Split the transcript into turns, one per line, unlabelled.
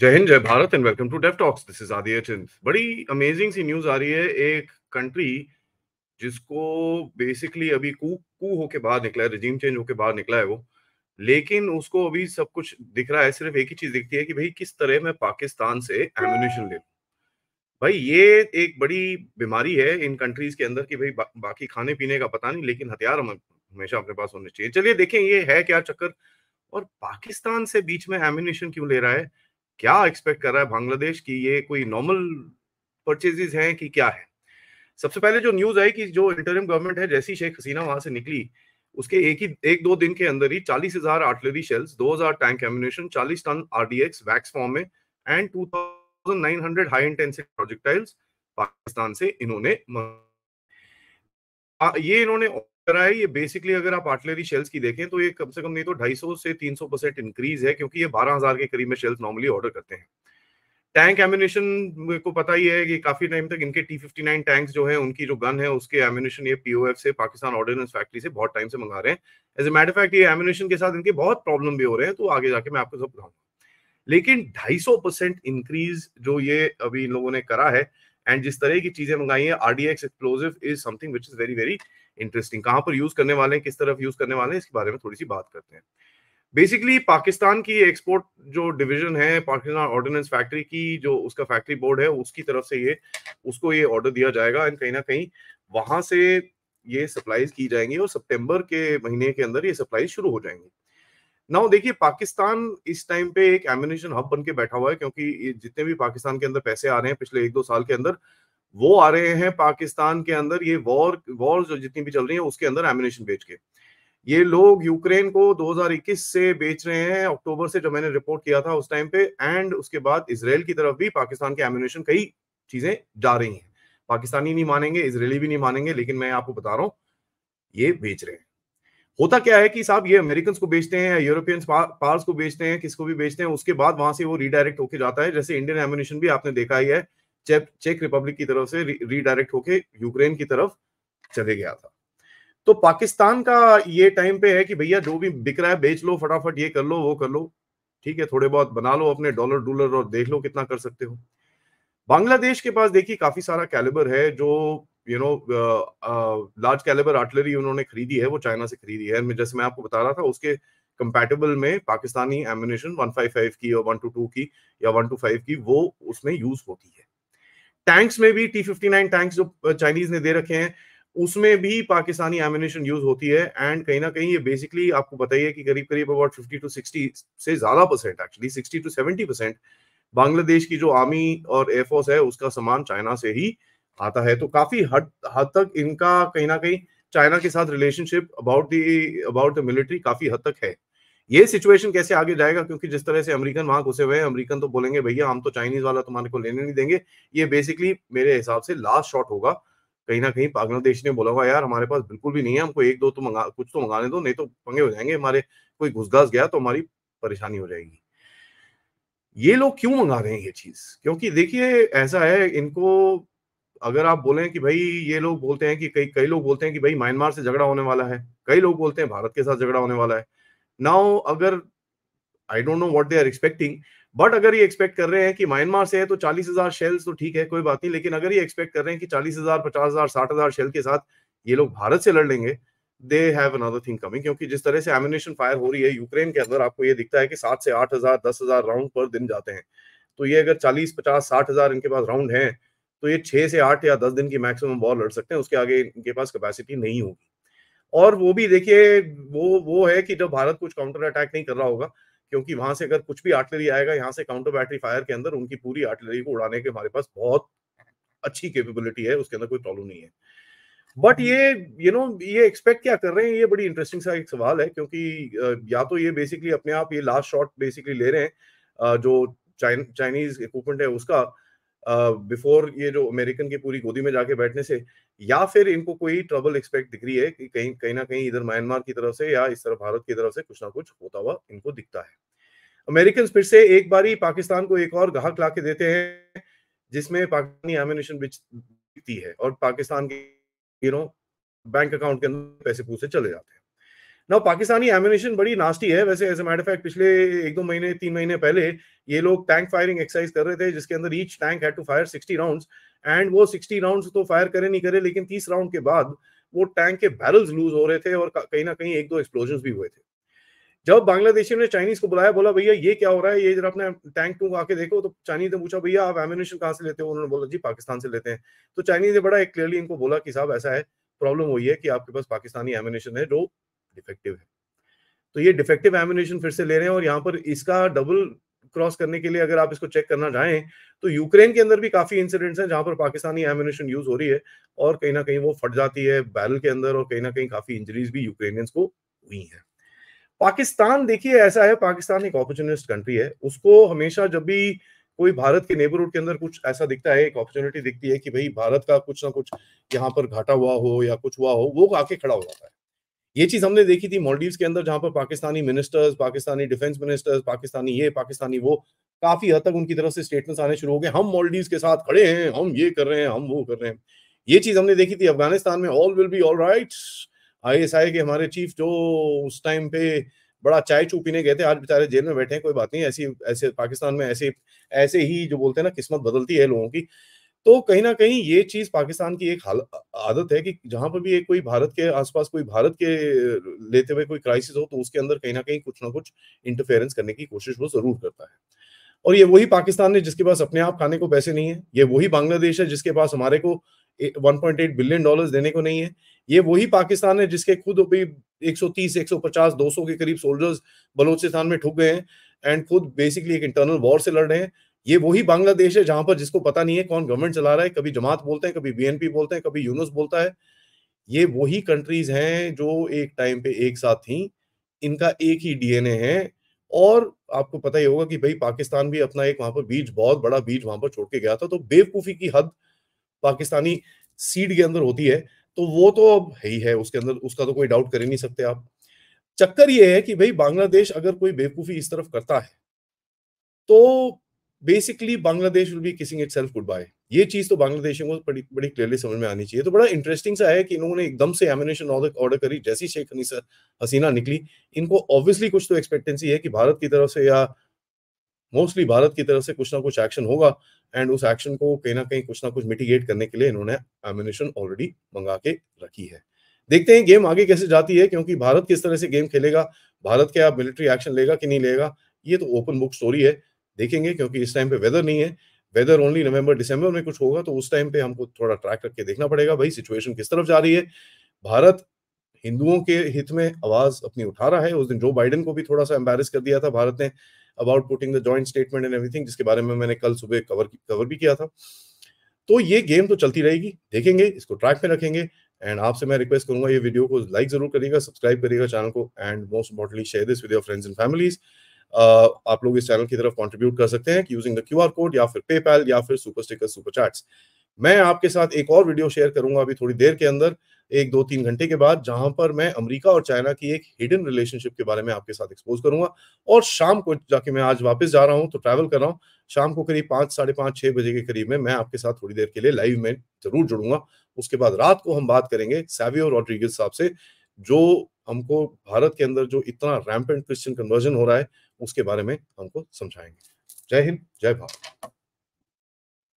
जय हिंद जय Bharat and welcome to DefTalks this is Aadi बड़ी अमेजिंग सी न्यूज आ रही है एक कंट्री जिसको बेसिकली अभी कू कू होके बाहर निकला है रिजीम चेंज होके बाहर निकला है वो लेकिन उसको अभी सब कुछ दिख रहा है सिर्फ एक ही चीज दिखती है कि भाई किस तरह मैं पाकिस्तान से एम्यूनेशन ले भाई ये एक बड़ी बीमारी है इन कंट्रीज के अंदर की भाई बा, बाकी खाने पीने का पता नहीं लेकिन हथियार हमेशा अपने पास होने चाहिए चलिए देखें ये है क्या चक्कर और पाकिस्तान से बीच में एम्यूनेशन क्यों ले रहा है क्या एक्सपेक्ट कर रहा है बांग्लादेश की ये कोई नॉर्मल परचेजेस हैं कि क्या है सबसे पहले जो न्यूज आई कि जो इंटरिम गवर्नमेंट है जैसी शेख हसीना वहां से निकली उसके एक ही एक दो दिन के अंदर ही चालीस हजार आर्टिलरी शेल्स दो हजार टैंक एम्यूनेशन चालीस टन आरडीएक्स वैक्स फॉर्म में and two thousand nine hundred high intensity projectiles Pakistan से इन्होंने हाँ, ये इन्होंने करा है ये बेसिकली अगर आप आर्टिलरी शेल्स की देखें तो ये कम से कम नहीं तो 250 से 300 परसेंट इंक्रीज है क्योंकि ये 12000 के करीब में शेल्स नॉर्मली ऑर्डर करते हैं टैंक एम्यूनेशन को पता ही है कि काफी टाइम तक इनके टी फिफ्टी नाइन टैंक जो है उनकी जो गन है उसके एम्यूनेशन ये पीओएफ से पाकिस्तान ऑर्डिनेंस फैक्ट्री से बहुत टाइम से मंगा रहे हैं एज ए मैटर फैक्ट ये एम्यूनेशन के साथ इनके बहुत प्रॉब्लम भी हो रहे हैं तो आगे जाके मैं आपको सब बताऊंगा लेकिन ढाई इंक्रीज जो ये अभी इन लोगों ने करा है एंड जिस तरह की चीजें मंगाई है RDX explosive is something which is very very interesting कहां पर यूज करने वाले हैं किस तरफ यूज करने वाले हैं इसके बारे में थोड़ी सी बात करते हैं बेसिकली पाकिस्तान की एक्सपोर्ट जो डिवीजन है पाकिस्तान ऑर्डिनेंस फैक्ट्री की जो उसका फैक्ट्री बोर्ड है उसकी तरफ से ये उसको ये ऑर्डर दिया जाएगा एंड कहीं ना कहीं वहां से ये सप्लाईज की जाएंगी और सितंबर के महीने के अंदर ये सप्लाईज शुरू हो जाएंगी नाउ देखिए पाकिस्तान इस टाइम पे एक एम्यूनेशन हब बन के बैठा हुआ है क्योंकि जितने भी पाकिस्तान के अंदर पैसे आ रहे हैं पिछले एक दो साल के अंदर वो आ रहे हैं पाकिस्तान के अंदर ये वॉर वॉर जो जितनी भी चल रही है उसके अंदर एम्यूनेशन बेच के ये लोग यूक्रेन को 2021 से बेच रहे हैं अक्टूबर से जो मैंने रिपोर्ट किया था उस टाइम पे एंड उसके बाद इसराइल की तरफ भी पाकिस्तान के एम्यूनेशन कई चीजें जा रही हैं पाकिस्तानी नहीं मानेंगे इसराइली भी नहीं मानेंगे लेकिन मैं आपको बता रहा हूँ ये बेच रहे हैं होता क्या है कि साहब ये अमेरिकन को बेचते हैं यूरोपियन पार्स को बेचते हैं किसको भी बेचते हैं उसके बाद वहां से वो रीडायरेक्ट होके जाता है जैसे इंडियन एम्यूनिशन भी आपने देखा ही है चेक चेक रिपब्लिक की तरफ से रीडायरेक्ट होके यूक्रेन की तरफ चले गया था तो पाकिस्तान का ये टाइम पे है कि भैया जो भी बिक रहा है बेच लो फटाफट ये कर लो वो कर लो ठीक है थोड़े बहुत बना लो अपने डॉलर डूलर और देख लो कितना कर सकते हो बांग्लादेश के पास देखिए काफी सारा कैलिबर है जो you know large calibre artillery उन्होंने खरीदी है वो चाइना से खरीदी है जैसे मैं आपको बता रहा था उसके कंपेटेबल में पाकिस्तानी एम्यूनेशन फाइव की या टू की या फाइव की वो उसमें यूज होती है टैंक्स में भी टी फिफ्टी नाइन टैंक्स जो चाइनीज ने दे रखे हैं उसमें भी पाकिस्तानी एम्यूनेशन यूज होती है एंड कहीं ना कहीं ये बेसिकली आपको बताइए कि करीब करीब अबाउट फिफ्टी टू सिक्सटी से ज्यादा percent actually sixty two seventy percent Bangladesh की जो आर्मी और एयरफोर्स है उसका सामान चाइना से ही आता है तो काफी हद हद तक इनका कहीं ना कहीं चाइना के साथ relationship about the about the military काफी हद तक है ये सिचुएशन कैसे आगे जाएगा क्योंकि जिस तरह से अमेरिकन वहां घुसे हुए हैं अमेरिकन तो बोलेंगे भैया हम तो चाइनीज वाला तुम्हारे को लेने नहीं देंगे ये बेसिकली मेरे हिसाब से लास्ट शॉट होगा कहीं ना कहीं बांग्लादेश ने बोला हुआ यार हमारे पास बिल्कुल भी नहीं है हमको एक दो तो मंगा कुछ तो मंगाने दो नहीं तो पंगे हो जाएंगे हमारे कोई घुसघास गया तो हमारी परेशानी हो जाएगी ये लोग क्यों मंगा रहे हैं ये चीज क्योंकि देखिए ऐसा है इनको अगर आप बोले कि भाई ये लोग बोलते हैं कि कई कई लोग बोलते हैं कि भाई म्यांमार से झगड़ा होने वाला है कई लोग बोलते हैं भारत के साथ झगड़ा होने वाला है नाउ अगर I don't know what they are expecting but अगर ये एक्सपेक्ट कर रहे हैं कि म्यांमार से है तो चालीस हजार शेल्स तो ठीक है कोई बात नहीं लेकिन अगर ये एक्सपेक्ट कर रहे हैं कि चालीस हजार पचास हजार साठ हजार शेल के साथ ये लोग भारत से लड़ लेंगे they have another thing coming क्योंकि जिस तरह से एमिनेशन फायर हो रही है यूक्रेन के अंदर आपको ये दिखता है कि सात से आठ हजार दस हजार राउंड पर दिन जाते हैं तो ये अगर चालीस पचास साठ हजार इनके पास राउंड है तो ये छह से आठ या दस दिन की मैक्सिमम बॉल लड़ सकते हैं उसके आगे इनके पास कैपेसिटी नहीं होगी और वो भी देखिए वो वो है कि जब भारत कुछ काउंटर अटैक नहीं कर रहा होगा क्योंकि वहां से अगर कुछ भी आर्टिलरी आएगा यहाँ से काउंटर बैटरी फायर के अंदर उनकी पूरी आर्टिलरी को उड़ाने के हमारे पास बहुत अच्छी कैपेबिलिटी है उसके अंदर कोई प्रॉब्लम नहीं है बट ये यू नो ये एक्सपेक्ट क्या कर रहे हैं ये बड़ी इंटरेस्टिंग सा एक सवाल है क्योंकि या तो ये बेसिकली अपने आप ये लास्ट शॉट बेसिकली ले रहे हैं जो चाइनीज इक्विपमेंट है उसका बिफोर ये जो अमेरिकन की पूरी गोदी में जाके बैठने से या फिर इनको कोई ट्रबल एक्सपेक्ट दिख रही है कि कहीं कहीं ना कहीं इधर म्यांमार की तरफ से या इस तरह भारत की तरफ से कुछ ना कुछ होता हुआ इनको दिखता है अमेरिकन फिर से एक बार ही पाकिस्तान को एक और गाहक ला के देते हैं जिसमें पाकिस्तानी एमिनेशन बिकती है और पाकिस्तान के बैंक अकाउंट के अंदर पैसे पूसे चले जाते हैं ना पाकिस्तानी एमिनेशन बड़ी नास्टी है वैसे एज ए मैटर फैक्ट पिछले एक दो महीने तीन महीने पहले ये लोग टैंक फायरिंग एक्सरसाइज कर रहे थे जिसके अंदर each tank had to fire sixty round and वो सिक्सटी राउंड तो फायर करे नहीं करे लेकिन तीस राउंड के बाद वो टैंक के बैरल्स लूज हो रहे थे और कहीं ना कहीं एक दो एक्सप्लोजन भी हुए थे जब बांग्लादेशियों ने चाइनीज को बुलाया बोला भैया ये क्या हो रहा है ये जरा अपने टैंक टू आके देखो तो चाइनीज ने पूछा भैया आप एमिनेशन कहाँ से लेते हो उन्होंने बोला जी पाकिस्तान से लेते हैं तो चाइनीज ने बड़ा एक क्लियरली इनको बोला कि साहब ऐसा है प्रॉब्लम वही है कि आपके पास पाकिस्तानी एमिनेशन है जो डिफेक्टिव है तो ये डिफेक्टिव एम्यूनेशन फिर से ले रहे हैं और यहाँ पर इसका डबल क्रॉस करने के लिए अगर आप इसको चेक करना चाहें तो यूक्रेन के अंदर भी काफी इंसिडेंट्स हैं जहां पर पाकिस्तानी एम्यूनेशन यूज हो रही है और कहीं ना कहीं वो फट जाती है बैरल के अंदर और कहीं ना कहीं काफी इंजरीज भी यूक्रेनियंस को हुई है पाकिस्तान देखिए ऐसा है पाकिस्तान एक अपॉर्चुनिस्ट कंट्री है उसको हमेशा जब भी कोई भारत के नेबरहुड के अंदर कुछ ऐसा दिखता है एक अपॉर्चुनिटी दिखती है कि भाई भारत का कुछ ना कुछ यहाँ पर घाटा हुआ हो या कुछ हुआ हो वो आके खड़ा हो जाता है ये चीज हमने देखी थी मॉलडीव के अंदर जहां पर Pakistani ministers Pakistani defence ministers Pakistani ये पाकिस्तानी वो काफी हद तक उनकी तरफ से स्टेटमेंट्स आने शुरू हो गए हम मॉलडीव के साथ खड़े हैं हम ये कर रहे हैं हम वो कर रहे हैं ये चीज हमने देखी थी अफगानिस्तान में all will be all right I के हमारे चीफ जो उस टाइम पे बड़ा चाय चू पीने गए थे आज बेचारे जेल में बैठे हैं कोई बात नहीं ऐसी ऐसे पाकिस्तान में ऐसे ऐसे ही जो बोलते हैं ना किस्मत बदलती है लोगों की तो कहीं ना कहीं ये चीज पाकिस्तान की एक हाल आदत है कि जहां पर भी एक कोई भारत के आसपास कोई भारत के लेते हुए कोई क्राइसिस हो तो उसके अंदर कहीं ना कहीं कुछ ना कुछ इंटरफेरेंस करने की कोशिश वो जरूर करता है और ये वही पाकिस्तान है जिसके पास अपने आप खाने को पैसे नहीं है ये वही बांग्लादेश है जिसके पास हमारे को 1.8 बिलियन डॉलर्स देने को नहीं है ये वही पाकिस्तान है जिसके खुद अभी 130, 150, 200 के करीब सोल्जर्स बलोचिस्तान में ठुक गए हैं एंड खुद बेसिकली एक इंटरनल वॉर से लड़ रहे हैं ये वही बांग्लादेश है जहां पर जिसको पता नहीं है कौन गवर्नमेंट चला रहा है कभी जमात बोलते हैं कभी बीएनपी बोलते हैं कभी यूनुस बोलता है ये वही कंट्रीज हैं जो एक टाइम पे एक साथ थी इनका एक ही डीएनए है और आपको पता ही होगा कि भाई पाकिस्तान भी अपना एक वहां पर बीज बहुत बड़ा बीज वहां पर छोड़ के गया था तो बेवकूफी की हद पाकिस्तानी सीड के अंदर होती है तो वो तो अब है ही है उसके अंदर उसका तो कोई डाउट कर ही नहीं सकते आप चक्कर ये है कि भाई बांग्लादेश अगर कोई बेवकूफी इस तरफ करता है तो basically Bangladesh will be kissing itself goodbye ये चीज तो बांग्लादेशियों को बड़ी बड़ी क्लियरली समझ में आनी चाहिए तो बड़ा इंटरेस्टिंग सा है कि इन्होंने एकदम से एमिनेशन ऑर्डर करी जैसी शेख हनीसा हसीना निकली इनको ऑब्वियसली कुछ तो एक्सपेक्टेंसी है कि भारत की तरफ से या मोस्टली भारत की तरफ से कुछ ना कुछ एक्शन होगा एंड उस एक्शन को कहीं ना कहीं कुछ ना कुछ मिटिगेट करने के लिए इन्होंने एमिनेशन ऑलरेडी मंगा के रखी है देखते हैं गेम आगे कैसे जाती है क्योंकि भारत किस तरह से गेम खेलेगा भारत क्या मिलिट्री एक्शन लेगा कि नहीं लेगा ये तो ओपन बुक स्टोरी है देखेंगे क्योंकि इस टाइम पे वेदर नहीं है वेदर ओनली नवंबर दिसंबर में कुछ होगा तो उस टाइम पे हमको थोड़ा ट्रैक करके देखना पड़ेगा भाई सिचुएशन किस तरफ जा रही है भारत हिंदुओं के हित में आवाज अपनी उठा रहा है उस दिन जो बाइडन को भी थोड़ा सा एम्बेरस कर दिया था भारत ने about putting the joint statement and everything जिसके बारे में मैंने कल सुबह कवर कवर भी किया था तो ये गेम तो चलती रहेगी देखेंगे इसको ट्रैक में रखेंगे एंड आपसे मैं रिक्वेस्ट करूंगा ये वीडियो को लाइक जरूर करिएगा सब्सक्राइब करिएगा चैनल को and most importantly share this with your friends and families आप लोग इस चैनल की तरफ कॉन्ट्रीब्यूट कर सकते हैं यूजिंग द क्यू कोड या फिर पेपैल या फिर सुपर स्टिकर सुपर चैट्स मैं आपके साथ एक और वीडियो शेयर करूंगा अभी थोड़ी देर के अंदर एक दो तीन घंटे के बाद जहां पर मैं अमेरिका और चाइना की एक हिडन रिलेशनशिप के बारे में आपके साथ एक्सपोज करूंगा और शाम को जाके मैं आज वापस जा रहा हूं तो ट्रैवल कर रहा हूं शाम को करीब पांच साढ़े पांच छह बजे के करीब में मैं आपके साथ थोड़ी देर के लिए लाइव में जरूर जुड़ूंगा उसके बाद रात को हम बात करेंगे सैवियो रॉड्रिगेज साहब से जो हमको भारत के अंदर जो इतना रैम्पेंट क्रिश्चियन कन्वर्जन हो रहा है उसके बारे में हमको समझाएंगे जय हिंद जय भारत